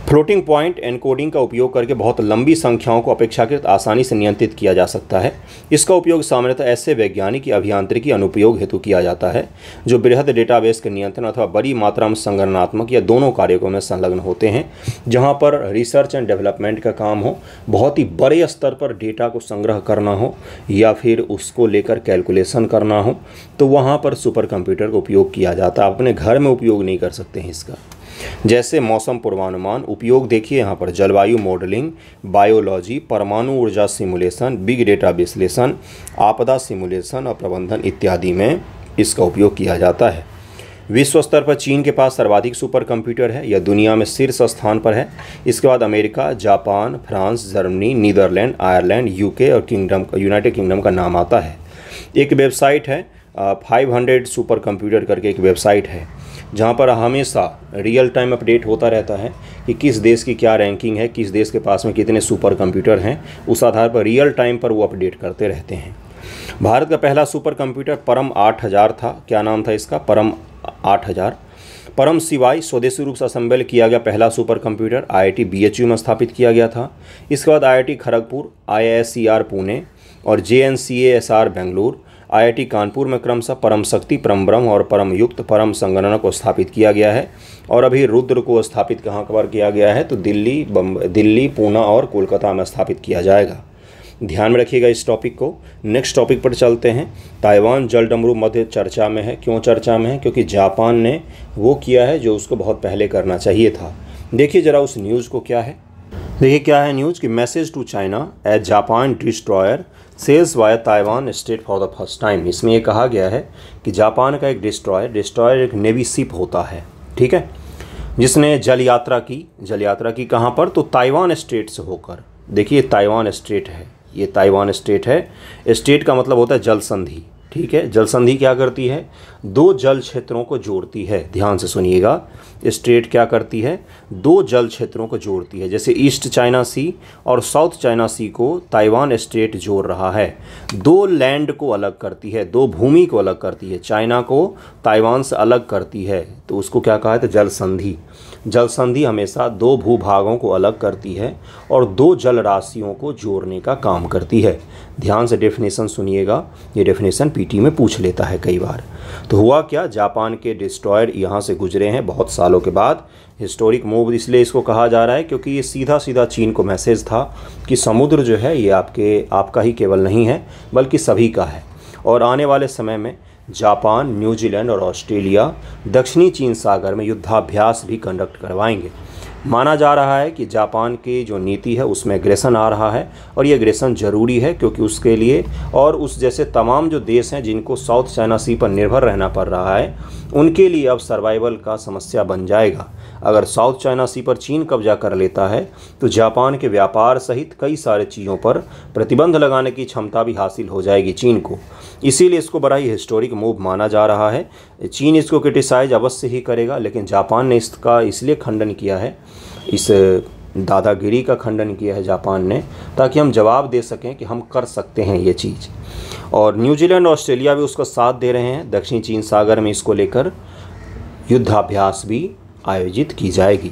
फ्लोटिंग पॉइंट एनकोडिंग का उपयोग करके बहुत लंबी संख्याओं को अपेक्षाकृत आसानी से नियंत्रित किया जा सकता है इसका उपयोग सामान्यतः ऐसे वैज्ञानिक या अभियांत्रिकी अनुपयोग हेतु किया जाता है जो बृहद डेटाबेस के नियंत्रण अथवा बड़ी मात्रा में संगठनात्मक या दोनों कार्यों में संलग्न होते हैं जहाँ पर रिसर्च एंड डेवलपमेंट का काम हो बहुत ही बड़े स्तर पर डेटा को संग्रह करना हो या फिर उसको लेकर कैलकुलेशन करना हो तो वहाँ पर सुपर कंप्यूटर का उपयोग किया जाता है अपने घर में उपयोग नहीं कर सकते हैं इसका जैसे मौसम पूर्वानुमान उपयोग देखिए यहाँ पर जलवायु मॉडलिंग बायोलॉजी परमाणु ऊर्जा सिमुलेशन बिग डेटा विश्लेषण आपदा सिमुलेशन और प्रबंधन इत्यादि में इसका उपयोग किया जाता है विश्व स्तर पर चीन के पास सर्वाधिक सुपर कंप्यूटर है यह दुनिया में शीर्ष स्थान पर है इसके बाद America Japan France Germany Netherland Ireland UK और किंगडम यूनाइटेड किंगडम का नाम आता है एक वेबसाइट है फाइव हंड्रेड सुपर कंप्यूटर करके एक वेबसाइट है जहाँ पर हमेशा रियल टाइम अपडेट होता रहता है कि किस देश की क्या रैंकिंग है किस देश के पास में कितने सुपर कंप्यूटर हैं उस आधार पर रियल टाइम पर वो अपडेट करते रहते हैं भारत का पहला सुपर कंप्यूटर परम आठ हज़ार था क्या नाम था इसका परम आठ हज़ार परम सिवाय स्वदेशी रूप से असम्बल किया गया पहला सुपर कंप्यूटर आई बीएचयू में स्थापित किया गया था इसके बाद आई खड़गपुर आईएससीआर e पुणे और J N C S R Bengaluru IIT Kanpur में क्रमशः परम शक्ति परम ब्रह्म और परम युक्त परम संगणना को स्थापित किया गया है और अभी रुद्र को स्थापित कहाँ कवर किया गया है तो दिल्ली दिल्ली पूना और कोलकाता में स्थापित किया जाएगा ध्यान में रखिएगा इस टॉपिक को नेक्स्ट टॉपिक पर चलते हैं ताइवान जल डमरू मध्य चर्चा में है क्यों चर्चा में है क्योंकि जापान ने वो किया है जो उसको बहुत पहले करना चाहिए था देखिए ज़रा उस न्यूज़ को क्या है देखिए क्या है न्यूज़ कि message to China a Japan destroyer sails via Taiwan state for the first time इसमें ये कहा गया है कि जापान का एक डिस्ट्रॉयर डिस्ट्रॉयर एक नेवी सिप होता है ठीक है जिसने जल यात्रा की जल यात्रा की कहाँ पर तो ताइवान स्टेट से होकर देखिए ताइवान स्टेट है ये ताइवान स्टेट है स्टेट का मतलब होता है जल संधि ठीक है जल संधि क्या करती है दो जल क्षेत्रों को जोड़ती है ध्यान से सुनिएगा स्ट्रेट क्या करती है दो जल क्षेत्रों को जोड़ती है जैसे ईस्ट चाइना सी और साउथ चाइना सी को ताइवान स्ट्रेट जोड़ रहा है दो लैंड को अलग करती है दो भूमि को अलग करती है चाइना को ताइवान से अलग करती है तो उसको क्या कहा है जल संधि जल संधि हमेशा दो भूभागों को अलग करती है और दो जल राशियों को जोड़ने का काम करती है ध्यान से डेफिनेशन सुनिएगा ये डेफिनेशन पीटी में पूछ लेता है कई बार तो हुआ क्या जापान के डिस्ट्रॉयर यहाँ से गुजरे हैं बहुत सालों के बाद हिस्टोरिक मूव इसलिए इसको कहा जा रहा है क्योंकि ये सीधा सीधा चीन को मैसेज था कि समुद्र जो है ये आपके आपका ही केवल नहीं है बल्कि सभी का है और आने वाले समय में जापान न्यूजीलैंड और ऑस्ट्रेलिया दक्षिणी चीन सागर में युद्धाभ्यास भी कंडक्ट करवाएंगे माना जा रहा है कि जापान की जो नीति है उसमें अग्रेसन आ रहा है और ये अग्रेसन ज़रूरी है क्योंकि उसके लिए और उस जैसे तमाम जो देश हैं जिनको साउथ चाइना सी पर निर्भर रहना पड़ रहा है उनके लिए अब सर्वाइवल का समस्या बन जाएगा अगर साउथ चाइना सी पर चीन कब्जा कर लेता है तो जापान के व्यापार सहित कई सारे चीज़ों पर प्रतिबंध लगाने की क्षमता भी हासिल हो जाएगी चीन को इसीलिए इसको बड़ा ही हिस्टोरिक मूव माना जा रहा है चीन इसको क्रिटिसाइज अवश्य ही करेगा लेकिन जापान ने इसका इसलिए खंडन किया है इस दादागिरी का खंडन किया है जापान ने ताकि हम जवाब दे सकें कि हम कर सकते हैं ये चीज़ और न्यूजीलैंड ऑस्ट्रेलिया भी उसका साथ दे रहे हैं दक्षिण चीन सागर में इसको लेकर युद्धाभ्यास भी आयोजित की जाएगी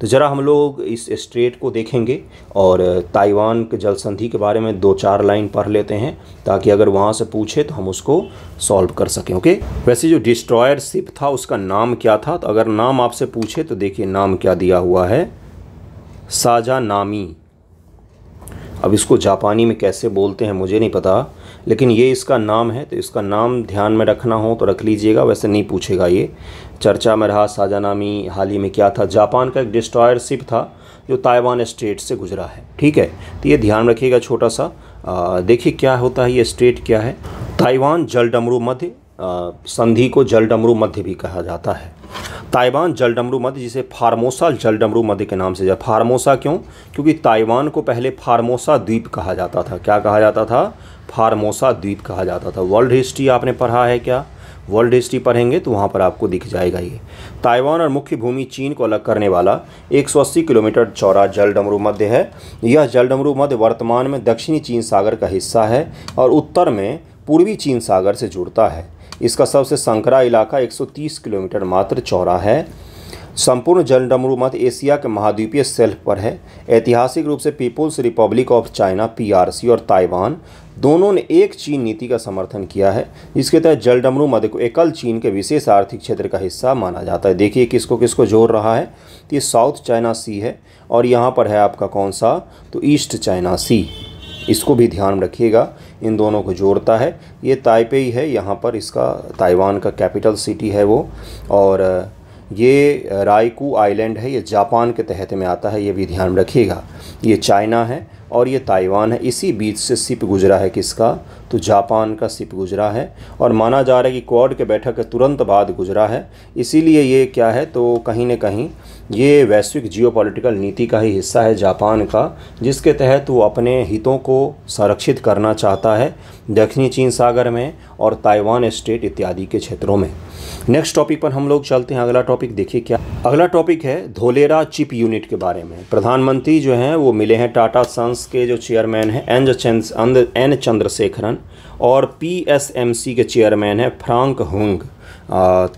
तो ज़रा हम लोग इस स्ट्रेट को देखेंगे और ताइवान के जल संधि के बारे में दो चार लाइन पढ़ लेते हैं ताकि अगर वहाँ से पूछे तो हम उसको सॉल्व कर सकें ओके वैसे जो डिस्ट्रॉयर शिप था उसका नाम क्या था तो अगर नाम आपसे पूछे तो देखिए नाम क्या दिया हुआ है साजा नामी अब इसको जापानी में कैसे बोलते हैं मुझे नहीं पता लेकिन ये इसका नाम है तो इसका नाम ध्यान में रखना हो तो रख लीजिएगा वैसे नहीं पूछेगा ये चर्चा में रहा साजानामी हाल ही में क्या था जापान का एक डिस्ट्रॉयर शिप था जो ताइवान स्टेट से गुजरा है ठीक है तो ये ध्यान रखिएगा छोटा सा देखिए क्या होता है ये स्टेट क्या है ताइवान जल डमरू मध्य संधि को जल डमरू मध्य भी कहा जाता है ताइवान जल डमरू मध्य जिसे फार्मोसा जल डमरू मध्य के नाम से जाता फार्मोसा क्यों क्योंकि ताइवान को पहले फार्मोसा द्वीप कहा जाता था क्या कहा जाता था फार्मोसा द्वीप कहा जाता था वर्ल्ड हिस्ट्री आपने पढ़ा है क्या वर्ल्ड हिस्ट्री पढ़ेंगे तो वहाँ पर आपको दिख जाएगा ये ताइवान और मुख्य भूमि चीन को अलग करने वाला 180 किलोमीटर चौड़ा जल डमरू मध्य है यह जल डमरू मध्य वर्तमान में दक्षिणी चीन सागर का हिस्सा है और उत्तर में पूर्वी चीन सागर से जुड़ता है इसका सबसे संकरा इलाका 130 किलोमीटर मात्र चौड़ा है संपूर्ण जनडमरूमत एशिया के महाद्वीपीय सेल्फ पर है ऐतिहासिक रूप से people's republic of China PRC और ताइवान दोनों ने एक चीन नीति का समर्थन किया है जिसके तहत जलडमरू मध्य को एकल चीन के विशेष आर्थिक क्षेत्र का हिस्सा माना जाता है देखिए किसको किसको जोड़ रहा है तो ये साउथ चाइना सी है और यहाँ पर है आपका कौन सा तो ईस्ट चाइना सी इसको भी ध्यान रखिएगा इन दोनों को जोड़ता है ये ताइपेई है यहाँ पर इसका ताइवान का कैपिटल सिटी है वो और ये रायकू आइलैंड है ये जापान के तहत में आता है ये भी ध्यान रखिएगा ये चाइना है और ये ताइवान है इसी बीच से सिप गुजरा है किसका तो जापान का सिप गुजरा है और माना जा रहा है कि क्वाड के बैठक के तुरंत बाद गुजरा है इसीलिए ये क्या है तो कहीं ना कहीं ये वैश्विक जियोपॉलिटिकल नीति का ही हिस्सा है जापान का जिसके तहत वो अपने हितों को संरक्षित करना चाहता है दक्षिणी चीन सागर में और ताइवान स्टेट इत्यादि के क्षेत्रों में नेक्स्ट टॉपिक पर हम लोग चलते हैं अगला टॉपिक देखिए क्या अगला टॉपिक है धोलेरा चिप यूनिट के बारे में प्रधानमंत्री जो हैं वो मिले हैं टाटा सन्स के जो चेयरमैन हैं एन एन चंद्रशेखरन और पी के चेयरमैन हैं Frank Hung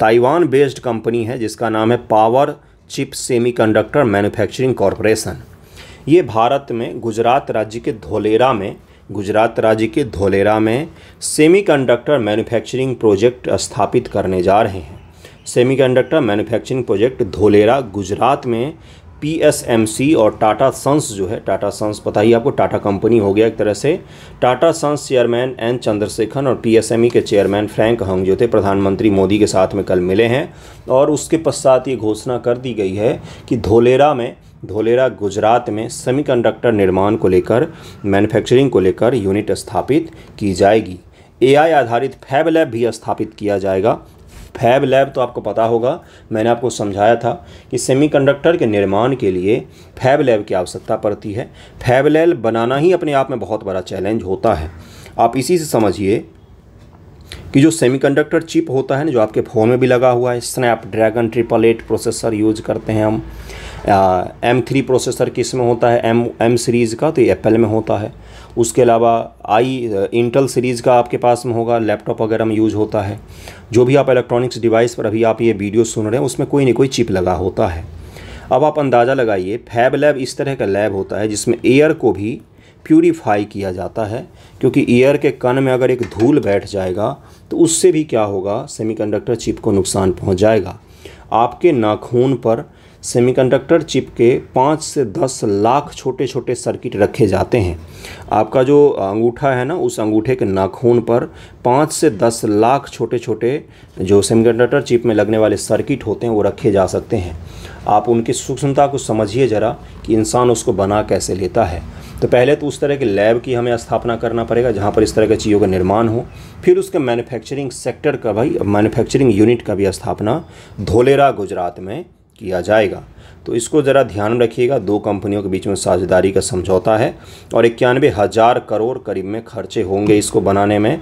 Taiwan based company है जिसका नाम है power chip semiconductor manufacturing corporation ये भारत में गुजरात राज्य के धोलेरा में गुजरात राज्य के धोलेरा में सेमीकंडक्टर मैन्युफैक्चरिंग प्रोजेक्ट स्थापित करने जा रहे हैं semiconductor manufacturing project Dholera Gujarat में पी और टाटा सन्स जो है टाटा सन्स पता ही आपको टाटा कंपनी हो गया एक तरह से टाटा सन्स चेयरमैन एन चंद्रशेखर और पी e के चेयरमैन फ्रैंक हंग जो थे प्रधानमंत्री मोदी के साथ में कल मिले हैं और उसके पश्चात ये घोषणा कर दी गई है कि धोलेरा में धोलेरा गुजरात में सेमीकंडक्टर निर्माण को लेकर मैन्युफैक्चरिंग को लेकर यूनिट स्थापित की जाएगी एआई आधारित फैब लैब भी स्थापित किया जाएगा फैब लैब तो आपको पता होगा मैंने आपको समझाया था कि सेमीकंडक्टर के निर्माण के लिए फैब लैब की आवश्यकता पड़ती है फैब लैब बनाना ही अपने आप में बहुत बड़ा चैलेंज होता है आप इसी से समझिए कि जो सेमीकंडक्टर चिप होता है ना जो आपके फ़ोन में भी लगा हुआ है dragon triple eight processor use करते हैं हम एम थ्री प्रोसेसर किस में होता है एम एम सीरीज़ का तो ये एप्पल में होता है उसके अलावा आई इंटल सीरीज़ का आपके पास में होगा लैपटॉप वगैरह में यूज होता है जो भी आप इलेक्ट्रॉनिक्स डिवाइस पर अभी आप ये वीडियो सुन रहे हैं उसमें कोई ना कोई चिप लगा होता है अब आप अंदाज़ा लगाइए फैब लैब इस तरह का लैब होता है जिसमें एयर को भी प्योरीफाई किया जाता है क्योंकि ईयर के कन में अगर एक धूल बैठ जाएगा तो उससे भी क्या होगा सेमीकंडक्टर चिप को नुकसान पहुंच जाएगा आपके नाखून पर सेमीकंडक्टर चिप के पाँच से दस लाख छोटे छोटे सर्किट रखे जाते हैं आपका जो अंगूठा है ना उस अंगूठे के नाखून पर पाँच से दस लाख छोटे छोटे जो सेमीकंडक्टर चिप में लगने वाले सर्किट होते हैं वो रखे जा सकते हैं आप उनकी सूक्ष्मता को समझिए ज़रा कि इंसान उसको बना कैसे लेता है तो पहले तो उस तरह के लैब की हमें स्थापना करना पड़ेगा जहाँ पर इस तरह के चीज़ों का निर्माण हो फिर उसके मैन्युफैक्चरिंग सेक्टर का भाई मैन्युफैक्चरिंग यूनिट का भी स्थापना धोलेरा गुजरात में किया जाएगा तो इसको ज़रा ध्यान रखिएगा दो कंपनियों के बीच में साझेदारी का समझौता है और इक्यानवे हज़ार करोड़ करीब में खर्चे होंगे इसको बनाने में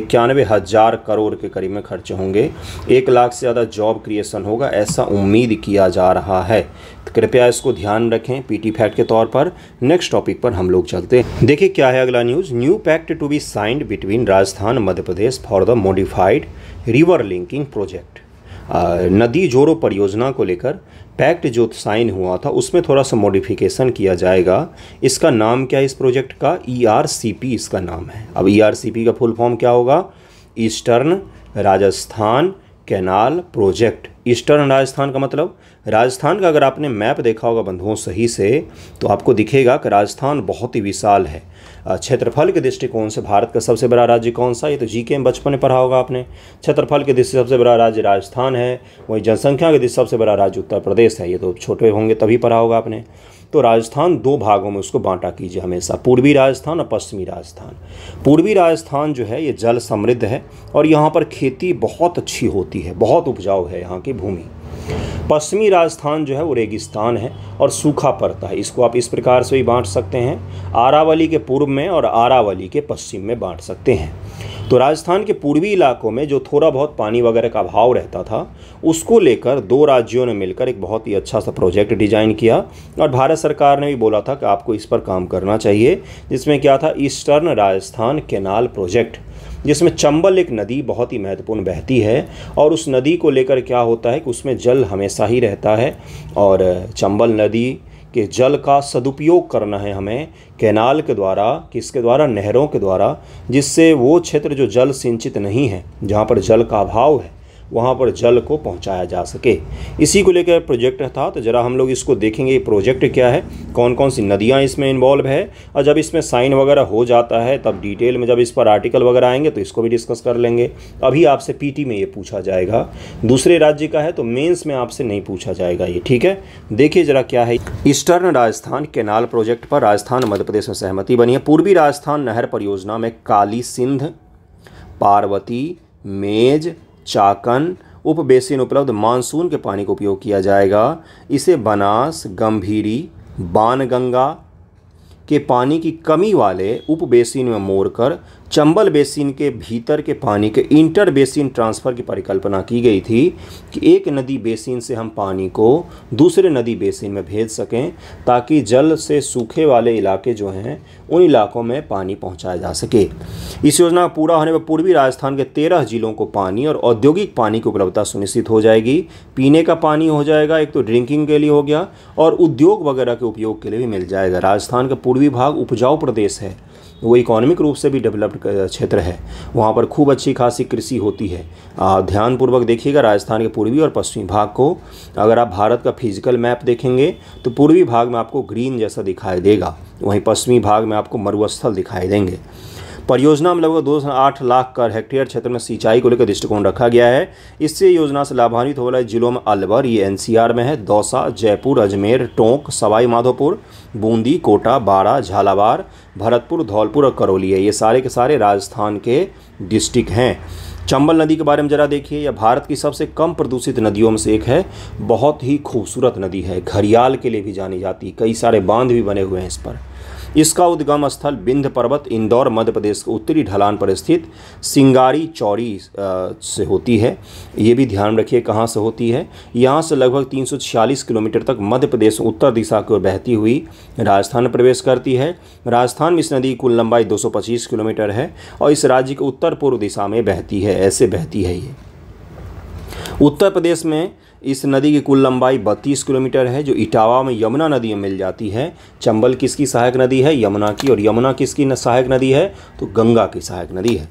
इक्यानवे हज़ार करोड़ के करीब में खर्चे होंगे एक लाख से ज़्यादा जॉब क्रिएशन होगा ऐसा उम्मीद किया जा रहा है तो कृपया इसको ध्यान रखें पीटी फैक्ट के तौर पर नेक्स्ट टॉपिक पर हम लोग चलते हैं देखिए क्या है अगला news new pact to be signed between Rajasthan Madhya Pradesh for the modified river linking project नदी जोड़ो परियोजना को लेकर पैक्ट जो साइन हुआ था उसमें थोड़ा सा मॉडिफिकेशन किया जाएगा इसका नाम क्या है इस प्रोजेक्ट का ई e इसका नाम है अब ई e का फुल फॉर्म क्या होगा eastern Rajasthan canal project eastern Rajasthan का मतलब राजस्थान का अगर आपने मैप देखा होगा बंधुओं सही से तो आपको दिखेगा कि राजस्थान बहुत ही विशाल है क्षेत्रफल के दृष्टिकोण से भारत का सबसे बड़ा राज्य कौन सा ये तो जी के में बचपन में पढ़ा होगा आपने क्षेत्रफल के दृष्टि सबसे बड़ा राज्य राजस्थान है वहीं जनसंख्या के दृष्टि सबसे बड़ा राज्य उत्तर प्रदेश है ये तो छोटे होंगे तभी पढ़ा होगा आपने तो राजस्थान दो भागों में उसको बांटा कीजिए हमेशा पूर्वी राजस्थान और पश्चिमी राजस्थान पूर्वी राजस्थान जो है ये जल समृद्ध है और यहाँ पर खेती बहुत अच्छी होती है बहुत उपजाऊ है यहाँ की भूमि पश्चिमी राजस्थान जो है वो रेगिस्तान है और सूखा पड़ता है इसको आप इस प्रकार से भी बांट सकते हैं आरावली के पूर्व में और आरावली के पश्चिम में बांट सकते हैं तो राजस्थान के पूर्वी इलाकों में जो थोड़ा बहुत पानी वगैरह का अभाव रहता था उसको लेकर दो राज्यों ने मिलकर एक बहुत ही अच्छा सा प्रोजेक्ट डिजाइन किया और भारत सरकार ने भी बोला था कि आपको इस पर काम करना चाहिए जिसमें क्या था ईस्टर्न राजस्थान केनाल प्रोजेक्ट जिसमें चंबल एक नदी बहुत ही महत्वपूर्ण बहती है और उस नदी को लेकर क्या होता है कि उसमें जल हमेशा ही रहता है और चंबल नदी के जल का सदुपयोग करना है हमें कैनाल के द्वारा किसके द्वारा नहरों के द्वारा जिससे वो क्षेत्र जो जल सिंचित नहीं है जहाँ पर जल का अभाव है वहाँ पर जल को पहुँचाया जा सके इसी को लेकर प्रोजेक्ट था तो ज़रा हम लोग इसको देखेंगे प्रोजेक्ट क्या है कौन कौन सी नदियाँ इसमें इन्वॉल्व है और जब इसमें साइन वगैरह हो जाता है तब डिटेल में जब इस पर आर्टिकल वगैरह आएंगे तो इसको भी डिस्कस कर लेंगे अभी आपसे पी में ये पूछा जाएगा दूसरे राज्य का है तो मेन्स में आपसे नहीं पूछा जाएगा ये ठीक है देखिए ज़रा क्या है ईस्टर्न राजस्थान केनाल प्रोजेक्ट पर राजस्थान मध्य प्रदेश में सहमति बनी है पूर्वी राजस्थान नहर परियोजना में काली सिंध पार्वती मेज चाकन उप बेसिन उपलब्ध मानसून के पानी का उपयोग किया जाएगा इसे बनास गंभीरी बानगंगा के पानी की कमी वाले उप बेसिन में मोड़कर चंबल बेसिन के भीतर के पानी के इंटर बेसिन ट्रांसफ़र की परिकल्पना की गई थी कि एक नदी बेसिन से हम पानी को दूसरे नदी बेसिन में भेज सकें ताकि जल से सूखे वाले इलाके जो हैं उन इलाकों में पानी पहुंचाया जा सके इस योजना का पूरा होने पर पूर्वी राजस्थान के तेरह जिलों को पानी और औद्योगिक पानी की उपलब्धता सुनिश्चित हो जाएगी पीने का पानी हो जाएगा एक तो ड्रिंकिंग के लिए हो गया और उद्योग वगैरह के उपयोग के लिए भी मिल जाएगा राजस्थान का पूर्वी भाग उपजाऊ प्रदेश है वो इकोनॉमिक रूप से भी डेवलप्ड क्षेत्र है वहाँ पर खूब अच्छी खासी कृषि होती है ध्यानपूर्वक देखिएगा राजस्थान के पूर्वी और पश्चिमी भाग को अगर आप भारत का फिजिकल मैप देखेंगे तो पूर्वी भाग में आपको ग्रीन जैसा दिखाई देगा वहीं पश्चिमी भाग में आपको मरुस्थल दिखाई देंगे परियोजना में लगभग दो आठ लाख कर हेक्टेयर क्षेत्र में सिंचाई को लेकर दृष्टिकोण रखा गया है इससे योजना से लाभान्वित हो रहे जिलों में अलवर ये एनसीआर में है दौसा जयपुर अजमेर टोंक सवाई माधोपुर बूंदी कोटा बारा झालावाड़ भरतपुर धौलपुर और करौली है ये सारे के सारे राजस्थान के डिस्ट्रिक्ट हैं चंबल नदी के बारे में ज़रा देखिए यह भारत की सबसे कम प्रदूषित नदियों में से एक है बहुत ही खूबसूरत नदी है घरियाल के लिए भी जानी जाती कई सारे बांध भी बने हुए हैं इस पर इसका उद्गम स्थल बिंध पर्वत इंदौर मध्य प्रदेश के उत्तरी ढलान पर स्थित सिंगारी चौरी से होती है ये भी ध्यान रखिए कहाँ से होती है यहाँ से लगभग 346 किलोमीटर तक मध्य प्रदेश उत्तर दिशा की ओर बहती हुई राजस्थान में प्रवेश करती है राजस्थान में इस नदी कुल लंबाई 225 किलोमीटर है और इस राज्य के उत्तर पूर्व दिशा में बहती है ऐसे बहती है ये उत्तर प्रदेश में इस नदी की कुल लंबाई 32 किलोमीटर है जो इटावा में यमुना नदी में मिल जाती है चंबल किसकी सहायक नदी है यमुना की और यमुना किसकी सहायक नदी है तो गंगा की सहायक नदी है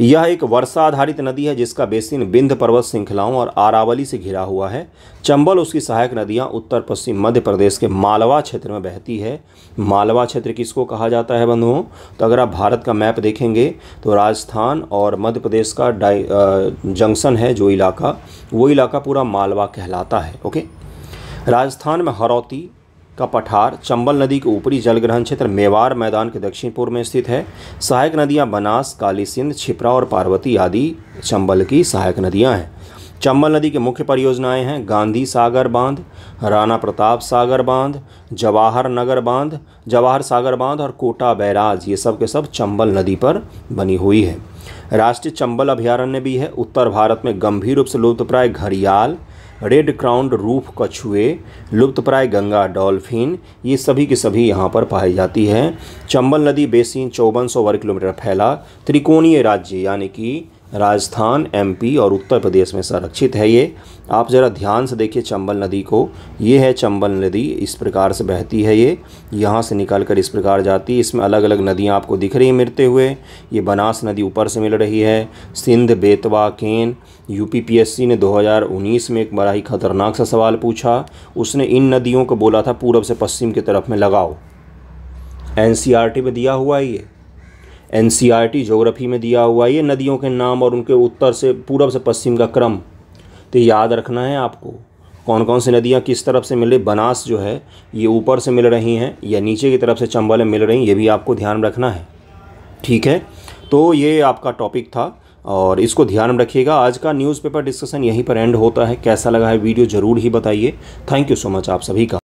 यह एक वर्षा आधारित नदी है जिसका बेसिन बिंध पर्वत श्रृंखलाओं और आरावली से घिरा हुआ है चंबल उसकी सहायक नदियां उत्तर पश्चिम मध्य प्रदेश के मालवा क्षेत्र में बहती है मालवा क्षेत्र किसको कहा जाता है बंधुओं तो अगर आप भारत का मैप देखेंगे तो राजस्थान और मध्य प्रदेश का जंक्शन है जो इलाका वो इलाका पूरा मालवा कहलाता है ओके राजस्थान में हरौती का पठार चंबल नदी के ऊपरी जलग्रहण क्षेत्र मेवार मैदान के दक्षिण पूर्व में स्थित है सहायक नदियां बनास काली सिंध छिपरा और पार्वती आदि चंबल की सहायक नदियां हैं चंबल नदी की मुख्य परियोजनाएं हैं गांधी सागर बांध राणा प्रताप सागर बांध जवाहर नगर बांध जवाहर सागर बांध और कोटा बैराज ये सब के सब चंबल नदी पर बनी हुई है राष्ट्रीय चंबल अभयारण्य भी है उत्तर भारत में गंभीर रूप से लुप्तप्राय घड़ियाल रेड क्राउंड रूफ कछुए लुप्तप्राय गंगा डॉल्फिन ये सभी की सभी यहाँ पर पाई जाती है चंबल नदी बेसिन चौवन सौ वर्ग किलोमीटर फैला त्रिकोणीय राज्य यानी कि राजस्थान एमपी और उत्तर प्रदेश में संरक्षित है ये आप ज़रा ध्यान से देखिए चंबल नदी को ये है चंबल नदी इस प्रकार से बहती है ये यहाँ से निकल कर इस प्रकार जाती है इसमें अलग अलग नदियाँ आपको दिख रही हैं मिलते हुए ये बनास नदी ऊपर से मिल रही है सिंध बेतवा केन यूपीपीएससी ने 2019 में एक बड़ा ही खतरनाक सा सवाल पूछा उसने इन नदियों को बोला था पूरब से पश्चिम की तरफ में लगाओ एनसीईआरटी में दिया हुआ है ये एनसीईआरटी ज्योग्राफी में दिया हुआ है ये नदियों के नाम और उनके उत्तर से पूरब से पश्चिम का क्रम तो याद रखना है आपको कौन कौन सी नदियाँ किस तरफ से मिले बनास जो है ये ऊपर से मिल रही हैं या नीचे की तरफ से चंबल में मिल रही हैं ये भी आपको ध्यान रखना है ठीक है तो ये आपका टॉपिक था और इसको ध्यान में रखिएगा आज का न्यूज़पेपर डिस्कशन यहीं पर एंड होता है कैसा लगा है वीडियो ज़रूर ही बताइए थैंक यू सो मच आप सभी का